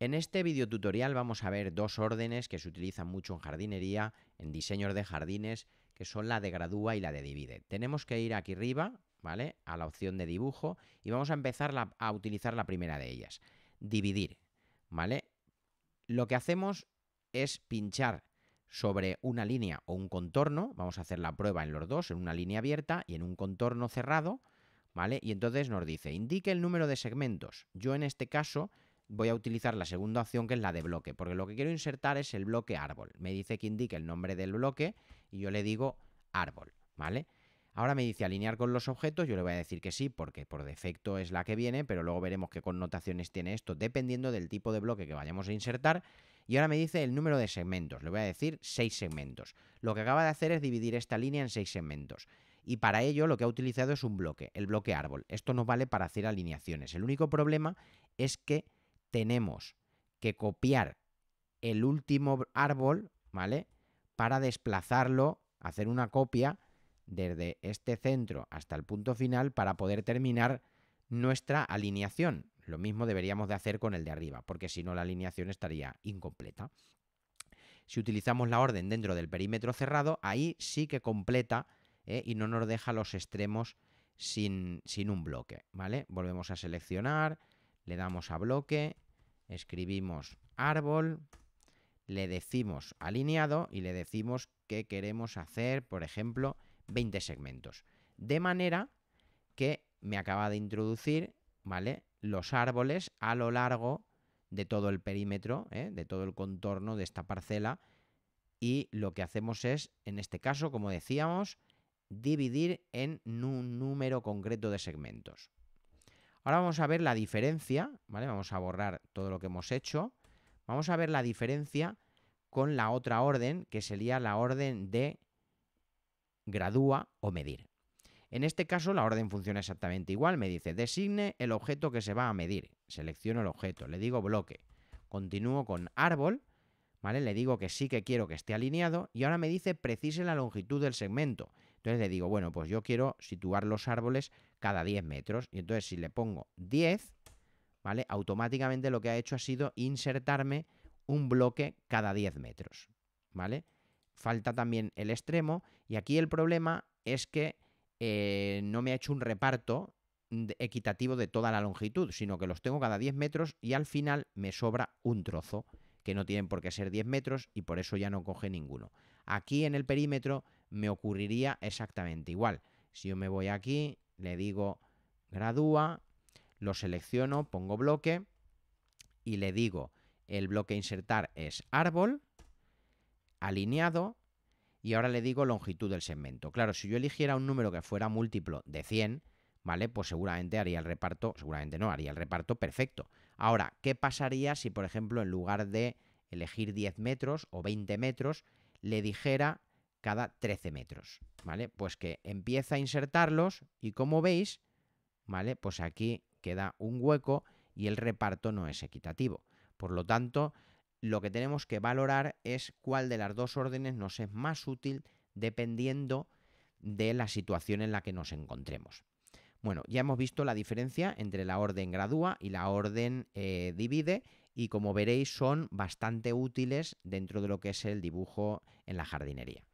En este tutorial vamos a ver dos órdenes que se utilizan mucho en jardinería, en diseños de jardines, que son la de gradúa y la de divide. Tenemos que ir aquí arriba, ¿vale? A la opción de dibujo y vamos a empezar a utilizar la primera de ellas, dividir, ¿vale? Lo que hacemos es pinchar sobre una línea o un contorno, vamos a hacer la prueba en los dos, en una línea abierta y en un contorno cerrado, ¿vale? Y entonces nos dice, indique el número de segmentos. Yo en este caso voy a utilizar la segunda opción que es la de bloque, porque lo que quiero insertar es el bloque árbol. Me dice que indique el nombre del bloque y yo le digo árbol, ¿vale? Ahora me dice alinear con los objetos, yo le voy a decir que sí, porque por defecto es la que viene, pero luego veremos qué connotaciones tiene esto dependiendo del tipo de bloque que vayamos a insertar. Y ahora me dice el número de segmentos, le voy a decir 6 segmentos. Lo que acaba de hacer es dividir esta línea en 6 segmentos. Y para ello lo que ha utilizado es un bloque, el bloque árbol. Esto nos vale para hacer alineaciones. El único problema es que tenemos que copiar el último árbol, ¿vale? Para desplazarlo, hacer una copia desde este centro hasta el punto final para poder terminar nuestra alineación. Lo mismo deberíamos de hacer con el de arriba, porque si no la alineación estaría incompleta. Si utilizamos la orden dentro del perímetro cerrado, ahí sí que completa ¿eh? y no nos deja los extremos sin, un bloque, ¿vale? Volvemos a seleccionar, le damos a bloque, escribimos árbol, le decimos alineado y le decimos que queremos hacer, por ejemplo, 20 segmentos. De manera que me acaba de introducir, ¿vale? Los árboles a lo largo de todo el perímetro, ¿eh? de todo el contorno de esta parcela. Y lo que hacemos es, en este caso, como decíamos, dividir en un número concreto de segmentos. Ahora vamos a ver la diferencia, ¿vale? Vamos a borrar todo lo que hemos hecho. Vamos a ver la diferencia con la otra orden, que sería la orden de gradúa o medir. En este caso la orden funciona exactamente igual, me dice designe el objeto que se va a medir, selecciono el objeto, le digo bloque, continúo con árbol, ¿vale? Le digo que sí que quiero que esté alineado y ahora me dice precise la longitud del segmento. Entonces le digo, bueno, pues yo quiero situar los árboles cada 10 metros. Y entonces si le pongo 10, ¿vale? Automáticamente lo que ha hecho ha sido insertarme un bloque cada 10 metros, ¿vale? Falta también el extremo. Y aquí el problema es que eh, no me ha hecho un reparto equitativo de toda la longitud, sino que los tengo cada 10 metros y al final me sobra un trozo, que no tienen por qué ser 10 metros y por eso ya no coge ninguno. Aquí en el perímetro me ocurriría exactamente igual. Si yo me voy aquí, le digo gradúa, lo selecciono, pongo bloque y le digo el bloque insertar es árbol, alineado y ahora le digo longitud del segmento. Claro, si yo eligiera un número que fuera múltiplo de 100, ¿vale? Pues seguramente haría el reparto, seguramente no, haría el reparto perfecto. Ahora, ¿qué pasaría si, por ejemplo, en lugar de elegir 10 metros o 20 metros, le dijera cada 13 metros, ¿vale? Pues que empieza a insertarlos y como veis, ¿vale? Pues aquí queda un hueco y el reparto no es equitativo. Por lo tanto, lo que tenemos que valorar es cuál de las dos órdenes nos es más útil dependiendo de la situación en la que nos encontremos. Bueno, ya hemos visto la diferencia entre la orden gradúa y la orden eh, divide y como veréis son bastante útiles dentro de lo que es el dibujo en la jardinería.